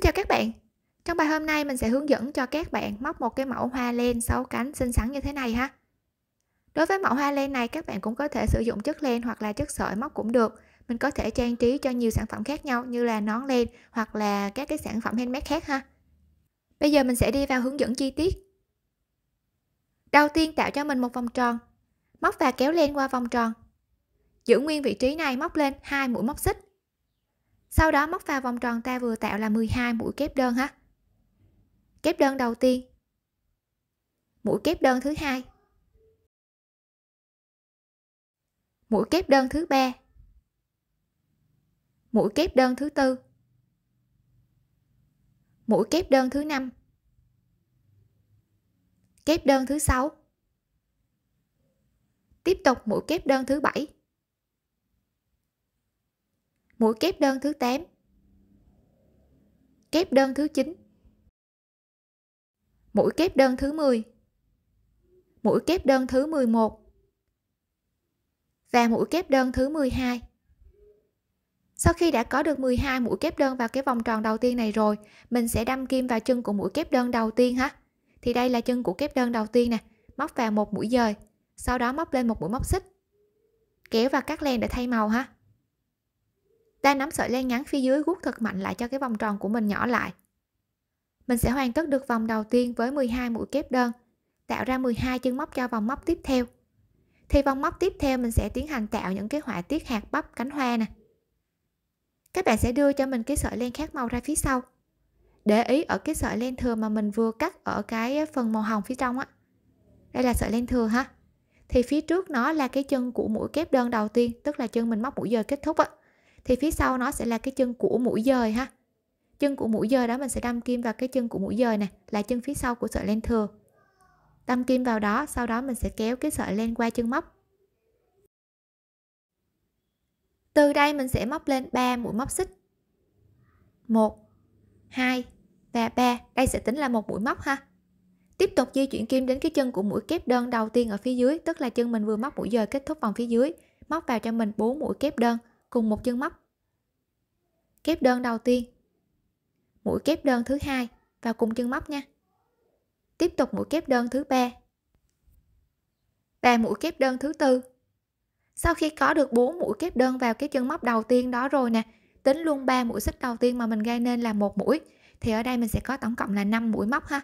Xin chào các bạn Trong bài hôm nay mình sẽ hướng dẫn cho các bạn móc một cái mẫu hoa len 6 cánh xinh xắn như thế này ha Đối với mẫu hoa len này các bạn cũng có thể sử dụng chất len hoặc là chất sợi móc cũng được Mình có thể trang trí cho nhiều sản phẩm khác nhau như là nón len hoặc là các cái sản phẩm handmade khác ha Bây giờ mình sẽ đi vào hướng dẫn chi tiết Đầu tiên tạo cho mình một vòng tròn Móc và kéo len qua vòng tròn Giữ nguyên vị trí này móc lên hai mũi móc xích sau đó móc vào vòng tròn ta vừa tạo là 12 mũi kép đơn ha kép đơn đầu tiên mũi kép đơn thứ hai mũi kép đơn thứ ba mũi kép đơn thứ tư mũi kép đơn thứ năm kép đơn thứ sáu tiếp tục mũi kép đơn thứ bảy mũi kép đơn thứ 8 kép đơn thứ 9 mũi kép đơn thứ 10 mũi kép đơn thứ 11 và mũi kép đơn thứ 12 sau khi đã có được 12 mũi kép đơn vào cái vòng tròn đầu tiên này rồi mình sẽ đâm kim vào chân của mũi kép đơn đầu tiên hả? thì đây là chân của kép đơn đầu tiên nè móc vào một mũi dời sau đó móc lên một mũi móc xích kéo và cắt len để thay màu ha ta nắm sợi len ngắn phía dưới gút thật mạnh lại cho cái vòng tròn của mình nhỏ lại mình sẽ hoàn tất được vòng đầu tiên với 12 mũi kép đơn tạo ra 12 chân móc cho vòng móc tiếp theo thì vòng móc tiếp theo mình sẽ tiến hành tạo những cái họa tiết hạt bắp cánh hoa nè các bạn sẽ đưa cho mình cái sợi len khác màu ra phía sau để ý ở cái sợi len thừa mà mình vừa cắt ở cái phần màu hồng phía trong á đây là sợi len thừa ha thì phía trước nó là cái chân của mũi kép đơn đầu tiên tức là chân mình móc mũi giờ kết thúc á thì phía sau nó sẽ là cái chân của mũi dời ha chân của mũi dời đó mình sẽ đâm kim vào cái chân của mũi dời này là chân phía sau của sợi len thừa đâm kim vào đó sau đó mình sẽ kéo cái sợi len qua chân móc từ đây mình sẽ móc lên 3 mũi móc xích 1 2 và 3 đây sẽ tính là một mũi móc ha tiếp tục di chuyển kim đến cái chân của mũi kép đơn đầu tiên ở phía dưới tức là chân mình vừa móc mũi dời kết thúc vòng phía dưới móc vào cho mình 4 mũi kép đơn cùng một chân móc kép đơn đầu tiên mũi kép đơn thứ hai và cùng chân móc nha tiếp tục mũi kép đơn thứ ba và mũi kép đơn thứ tư sau khi có được 4 mũi kép đơn vào cái chân móc đầu tiên đó rồi nè tính luôn 3 mũi xích đầu tiên mà mình gây nên là một mũi thì ở đây mình sẽ có tổng cộng là 5 mũi móc ha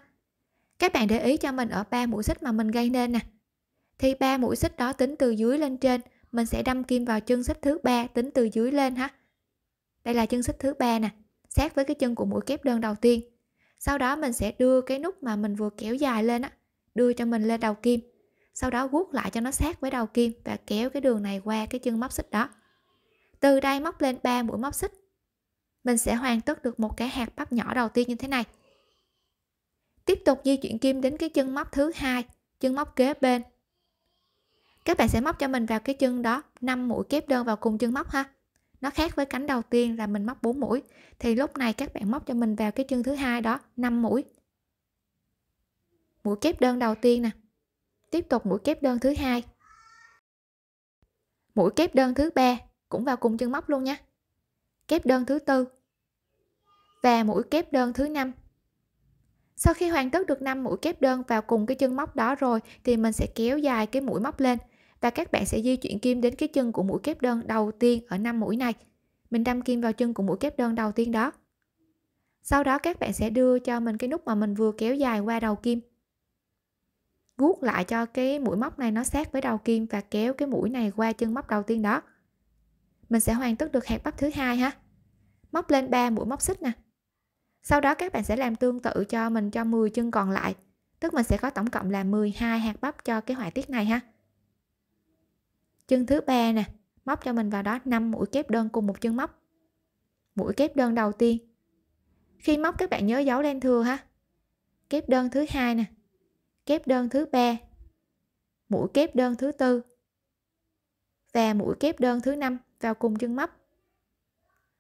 các bạn để ý cho mình ở 3 mũi xích mà mình gây nên nè thì 3 mũi xích đó tính từ dưới lên trên mình sẽ đâm kim vào chân xích thứ ba tính từ dưới lên ha đây là chân xích thứ ba nè sát với cái chân của mũi kép đơn đầu tiên sau đó mình sẽ đưa cái nút mà mình vừa kéo dài lên á đưa cho mình lên đầu kim sau đó guốc lại cho nó sát với đầu kim và kéo cái đường này qua cái chân móc xích đó từ đây móc lên 3 mũi móc xích mình sẽ hoàn tất được một cái hạt bắp nhỏ đầu tiên như thế này tiếp tục di chuyển kim đến cái chân móc thứ hai chân móc kế bên các bạn sẽ móc cho mình vào cái chân đó 5 mũi kép đơn vào cùng chân móc ha nó khác với cánh đầu tiên là mình móc 4 mũi thì lúc này các bạn móc cho mình vào cái chân thứ hai đó 5 mũi mũi kép đơn đầu tiên nè tiếp tục mũi kép đơn thứ hai mũi kép đơn thứ ba cũng vào cùng chân móc luôn nhé kép đơn thứ tư và mũi kép đơn thứ năm sau khi hoàn tất được 5 mũi kép đơn vào cùng cái chân móc đó rồi thì mình sẽ kéo dài cái mũi móc lên và các bạn sẽ di chuyển kim đến cái chân của mũi kép đơn đầu tiên ở năm mũi này mình đâm kim vào chân của mũi kép đơn đầu tiên đó sau đó các bạn sẽ đưa cho mình cái nút mà mình vừa kéo dài qua đầu kim guốc lại cho cái mũi móc này nó sát với đầu kim và kéo cái mũi này qua chân móc đầu tiên đó mình sẽ hoàn tất được hạt bắp thứ hai ha móc lên 3 mũi móc xích nè sau đó các bạn sẽ làm tương tự cho mình cho 10 chân còn lại tức mình sẽ có tổng cộng là 12 hạt bắp cho cái họa tiết này ha chân thứ ba nè móc cho mình vào đó 5 mũi kép đơn cùng một chân móc mũi kép đơn đầu tiên khi móc các bạn nhớ dấu len thừa ha kép đơn thứ hai nè kép đơn thứ ba mũi kép đơn thứ tư và mũi kép đơn thứ năm vào cùng chân móc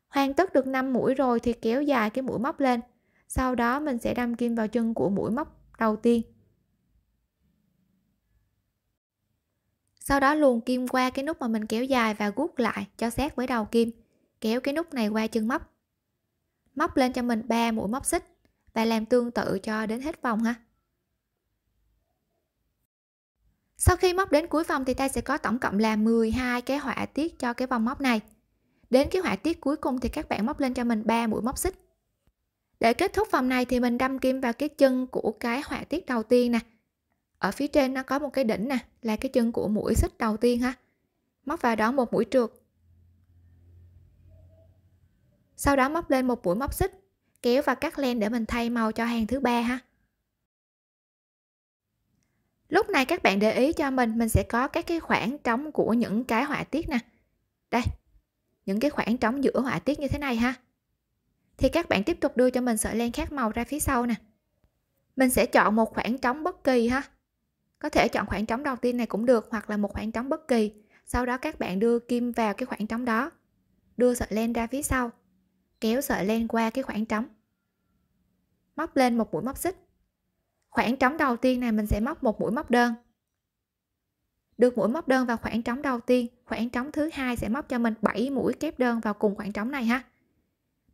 hoàn tất được 5 mũi rồi thì kéo dài cái mũi móc lên sau đó mình sẽ đâm kim vào chân của mũi móc đầu tiên sau đó luồn kim qua cái nút mà mình kéo dài và gút lại cho sát với đầu kim kéo cái nút này qua chân móc móc lên cho mình 3 mũi móc xích và làm tương tự cho đến hết vòng ha sau khi móc đến cuối vòng thì ta sẽ có tổng cộng là 12 cái họa tiết cho cái vòng móc này đến cái họa tiết cuối cùng thì các bạn móc lên cho mình 3 mũi móc xích để kết thúc vòng này thì mình đâm kim vào cái chân của cái họa tiết đầu tiên nè ở phía trên nó có một cái đỉnh nè là cái chân của mũi xích đầu tiên ha móc vào đó một mũi trượt sau đó móc lên một mũi móc xích kéo và cắt len để mình thay màu cho hàng thứ ba ha lúc này các bạn để ý cho mình mình sẽ có các cái khoảng trống của những cái họa tiết nè đây những cái khoảng trống giữa họa tiết như thế này ha thì các bạn tiếp tục đưa cho mình sợi len khác màu ra phía sau nè mình sẽ chọn một khoảng trống bất kỳ ha có thể chọn khoảng trống đầu tiên này cũng được hoặc là một khoảng trống bất kỳ. Sau đó các bạn đưa kim vào cái khoảng trống đó. Đưa sợi len ra phía sau. Kéo sợi len qua cái khoảng trống. Móc lên một mũi móc xích. Khoảng trống đầu tiên này mình sẽ móc một mũi móc đơn. Được mũi móc đơn vào khoảng trống đầu tiên, khoảng trống thứ hai sẽ móc cho mình 7 mũi kép đơn vào cùng khoảng trống này ha.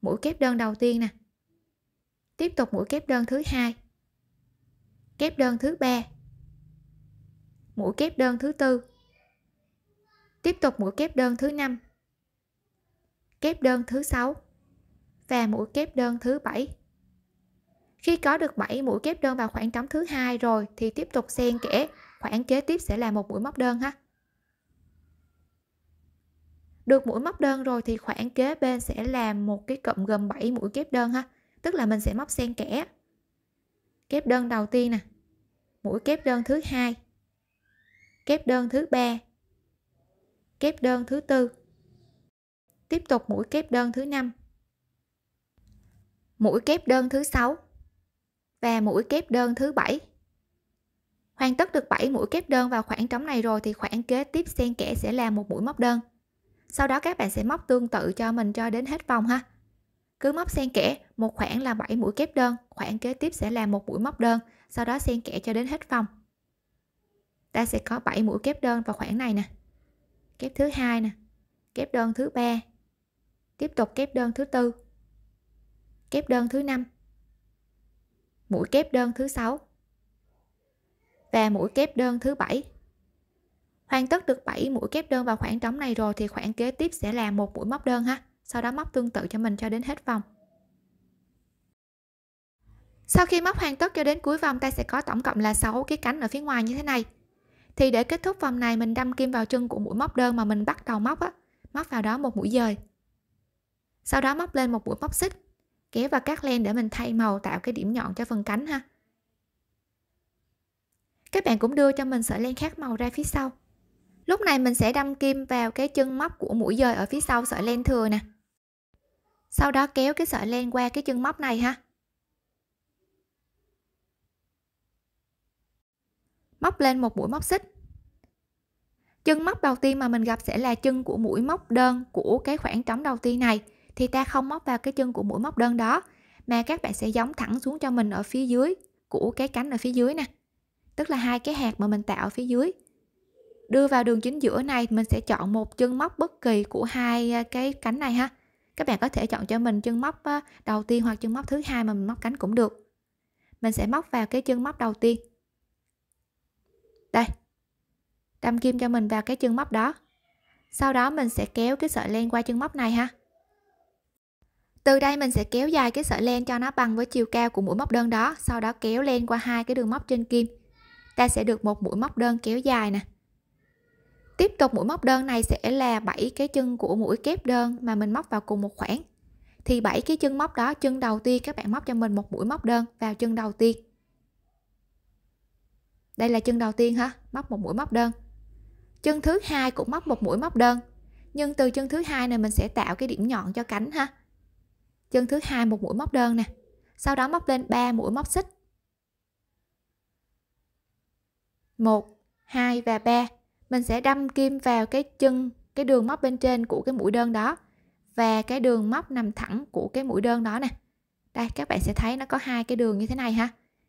Mũi kép đơn đầu tiên nè. Tiếp tục mũi kép đơn thứ hai. Kép đơn thứ ba mũi kép đơn thứ tư tiếp tục mũi kép đơn thứ năm kép đơn thứ sáu và mũi kép đơn thứ bảy khi có được 7 mũi kép đơn vào khoảng trống thứ hai rồi thì tiếp tục xen kẽ khoảng kế tiếp sẽ là một mũi móc đơn ha được mũi móc đơn rồi thì khoảng kế bên sẽ làm một cái cụm gồm 7 mũi kép đơn ha tức là mình sẽ móc xen kẽ kép đơn đầu tiên nè mũi kép đơn thứ hai kép đơn thứ ba kép đơn thứ tư tiếp tục mũi kép đơn thứ năm mũi kép đơn thứ sáu và mũi kép đơn thứ bảy hoàn tất được 7 mũi kép đơn vào khoảng trống này rồi thì khoảng kế tiếp xen kẽ sẽ là một mũi móc đơn sau đó các bạn sẽ móc tương tự cho mình cho đến hết vòng ha cứ móc xen kẽ một khoảng là 7 mũi kép đơn khoảng kế tiếp sẽ là một mũi móc đơn sau đó xen kẽ cho đến hết vòng ta sẽ có 7 mũi kép đơn vào khoảng này nè kép thứ hai nè kép đơn thứ ba tiếp tục kép đơn thứ tư kép đơn thứ năm mũi kép đơn thứ sáu và mũi kép đơn thứ bảy hoàn tất được 7 mũi kép đơn vào khoảng trống này rồi thì khoảng kế tiếp sẽ là một mũi móc đơn ha sau đó móc tương tự cho mình cho đến hết vòng sau khi móc hoàn tất cho đến cuối vòng ta sẽ có tổng cộng là 6 cái cánh ở phía ngoài như thế này thì để kết thúc vòng này mình đâm kim vào chân của mũi móc đơn mà mình bắt đầu móc á móc vào đó một mũi dời sau đó móc lên một mũi móc xích kéo và cắt len để mình thay màu tạo cái điểm nhọn cho phần cánh ha các bạn cũng đưa cho mình sợi len khác màu ra phía sau lúc này mình sẽ đâm kim vào cái chân móc của mũi dời ở phía sau sợi len thừa nè sau đó kéo cái sợi len qua cái chân móc này ha móc lên một mũi móc xích chân móc đầu tiên mà mình gặp sẽ là chân của mũi móc đơn của cái khoảng trống đầu tiên này thì ta không móc vào cái chân của mũi móc đơn đó mà các bạn sẽ giống thẳng xuống cho mình ở phía dưới của cái cánh ở phía dưới nè tức là hai cái hạt mà mình tạo ở phía dưới đưa vào đường chính giữa này mình sẽ chọn một chân móc bất kỳ của hai à, cái cánh này ha các bạn có thể chọn cho mình chân móc à, đầu tiên hoặc chân móc thứ hai mà mình móc cánh cũng được mình sẽ móc vào cái chân móc đầu tiên đây đâm kim cho mình vào cái chân móc đó sau đó mình sẽ kéo cái sợi len qua chân móc này ha từ đây mình sẽ kéo dài cái sợi len cho nó bằng với chiều cao của mũi móc đơn đó sau đó kéo len qua hai cái đường móc trên kim ta sẽ được một mũi móc đơn kéo dài nè tiếp tục mũi móc đơn này sẽ là 7 cái chân của mũi kép đơn mà mình móc vào cùng một khoảng thì 7 cái chân móc đó chân đầu tiên các bạn móc cho mình một mũi móc đơn vào chân đầu tiên đây là chân đầu tiên ha móc một mũi móc đơn chân thứ hai cũng móc một mũi móc đơn nhưng từ chân thứ hai này mình sẽ tạo cái điểm nhọn cho cánh ha chân thứ hai một mũi móc đơn nè sau đó móc lên 3 mũi móc xích 1 2 và 3 mình sẽ đâm kim vào cái chân cái đường móc bên trên của cái mũi đơn đó và cái đường móc nằm thẳng của cái mũi đơn đó nè đây các bạn sẽ thấy nó có hai cái đường như thế này ha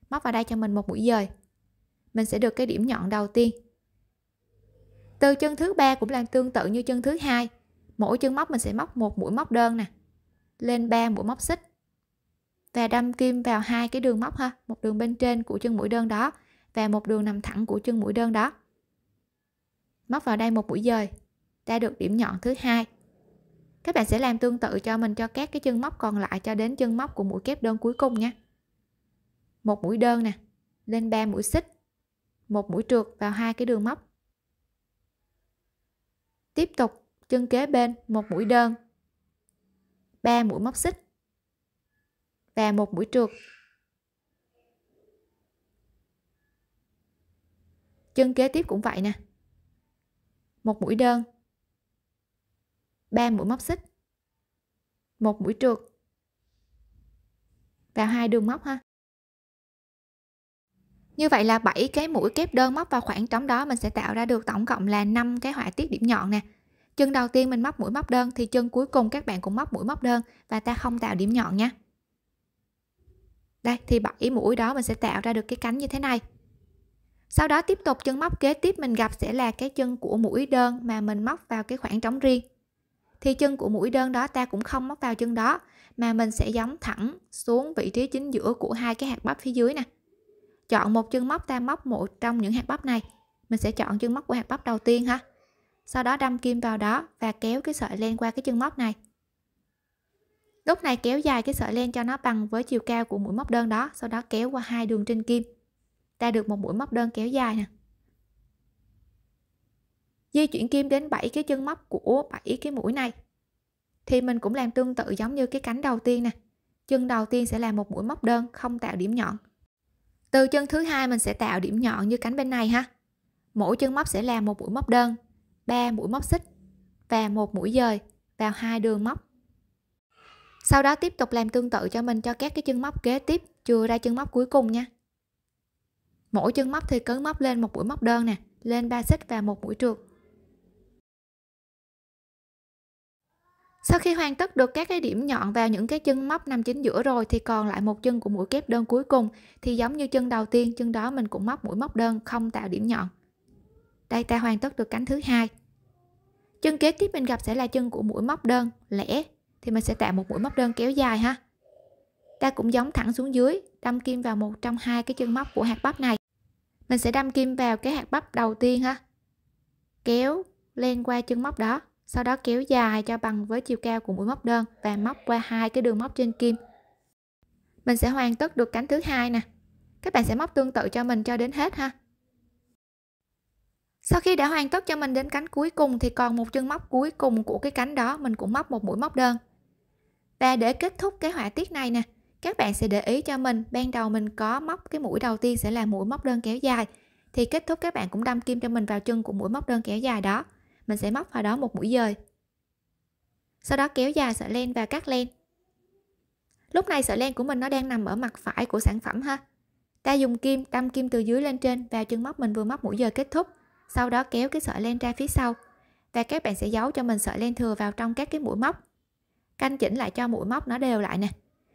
móc vào đây cho mình một mũi dời mình sẽ được cái điểm nhọn đầu tiên từ chân thứ ba cũng làm tương tự như chân thứ hai mỗi chân móc mình sẽ móc một mũi móc đơn nè lên ba mũi móc xích và đâm kim vào hai cái đường móc ha một đường bên trên của chân mũi đơn đó và một đường nằm thẳng của chân mũi đơn đó móc vào đây một mũi dời ta được điểm nhọn thứ hai các bạn sẽ làm tương tự cho mình cho các cái chân móc còn lại cho đến chân móc của mũi kép đơn cuối cùng nha một mũi đơn nè lên 3 mũi xích một mũi trượt vào hai cái đường móc tiếp tục chân kế bên một mũi đơn 3 mũi móc xích và một mũi trượt chân kế tiếp cũng vậy nè một mũi đơn 3 mũi móc xích một mũi trượt vào hai đường móc ha như vậy là 7 cái mũi kép đơn móc vào khoảng trống đó mình sẽ tạo ra được tổng cộng là 5 cái họa tiết điểm nhọn nè. Chân đầu tiên mình móc mũi móc đơn thì chân cuối cùng các bạn cũng móc mũi móc đơn và ta không tạo điểm nhọn nha. Đây thì 7 mũi đó mình sẽ tạo ra được cái cánh như thế này. Sau đó tiếp tục chân móc kế tiếp mình gặp sẽ là cái chân của mũi đơn mà mình móc vào cái khoảng trống riêng. Thì chân của mũi đơn đó ta cũng không móc vào chân đó mà mình sẽ giống thẳng xuống vị trí chính giữa của hai cái hạt bắp phía dưới nè chọn một chân móc ta móc một trong những hạt bắp này mình sẽ chọn chân móc của hạt bắp đầu tiên ha sau đó đâm kim vào đó và kéo cái sợi len qua cái chân móc này lúc này kéo dài cái sợi len cho nó bằng với chiều cao của mũi móc đơn đó sau đó kéo qua hai đường trên kim ta được một mũi móc đơn kéo dài nè di chuyển kim đến 7 cái chân móc của 7 cái mũi này thì mình cũng làm tương tự giống như cái cánh đầu tiên nè chân đầu tiên sẽ là một mũi móc đơn không tạo điểm nhọn từ chân thứ hai mình sẽ tạo điểm nhọn như cánh bên này ha mỗi chân móc sẽ là một mũi móc đơn 3 mũi móc xích và một mũi dời vào hai đường móc sau đó tiếp tục làm tương tự cho mình cho các cái chân móc kế tiếp chừa ra chân móc cuối cùng nha mỗi chân móc thì cứ móc lên một mũi móc đơn nè lên 3 xích và một mũi trượt Sau khi hoàn tất được các cái điểm nhọn vào những cái chân móc nằm chính giữa rồi thì còn lại một chân của mũi kép đơn cuối cùng thì giống như chân đầu tiên chân đó mình cũng móc mũi móc đơn không tạo điểm nhọn. Đây ta hoàn tất được cánh thứ hai. Chân kế tiếp mình gặp sẽ là chân của mũi móc đơn lẻ thì mình sẽ tạo một mũi móc đơn kéo dài ha. Ta cũng giống thẳng xuống dưới, đâm kim vào một trong hai cái chân móc của hạt bắp này. Mình sẽ đâm kim vào cái hạt bắp đầu tiên ha. Kéo lên qua chân móc đó sau đó kéo dài cho bằng với chiều cao của mũi móc đơn và móc qua hai cái đường móc trên kim mình sẽ hoàn tất được cánh thứ hai nè các bạn sẽ móc tương tự cho mình cho đến hết ha sau khi đã hoàn tất cho mình đến cánh cuối cùng thì còn một chân móc cuối cùng của cái cánh đó mình cũng móc một mũi móc đơn và để kết thúc cái họa tiết này nè các bạn sẽ để ý cho mình ban đầu mình có móc cái mũi đầu tiên sẽ là mũi móc đơn kéo dài thì kết thúc các bạn cũng đâm kim cho mình vào chân của mũi móc đơn kéo dài đó mình sẽ móc vào đó một mũi dời sau đó kéo dài sợi len và cắt len lúc này sợi len của mình nó đang nằm ở mặt phải của sản phẩm ha ta dùng kim đâm kim từ dưới lên trên vào chân móc mình vừa móc mũi dời kết thúc sau đó kéo cái sợi len ra phía sau và các bạn sẽ giấu cho mình sợi len thừa vào trong các cái mũi móc canh chỉnh lại cho mũi móc nó đều lại nè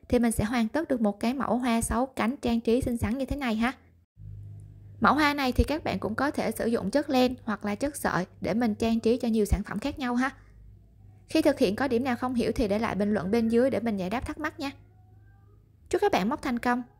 thì mình sẽ hoàn tất được một cái mẫu hoa sáu cánh trang trí xinh xắn như thế này ha Mẫu hoa này thì các bạn cũng có thể sử dụng chất len hoặc là chất sợi để mình trang trí cho nhiều sản phẩm khác nhau ha. Khi thực hiện có điểm nào không hiểu thì để lại bình luận bên dưới để mình giải đáp thắc mắc nha. Chúc các bạn móc thành công!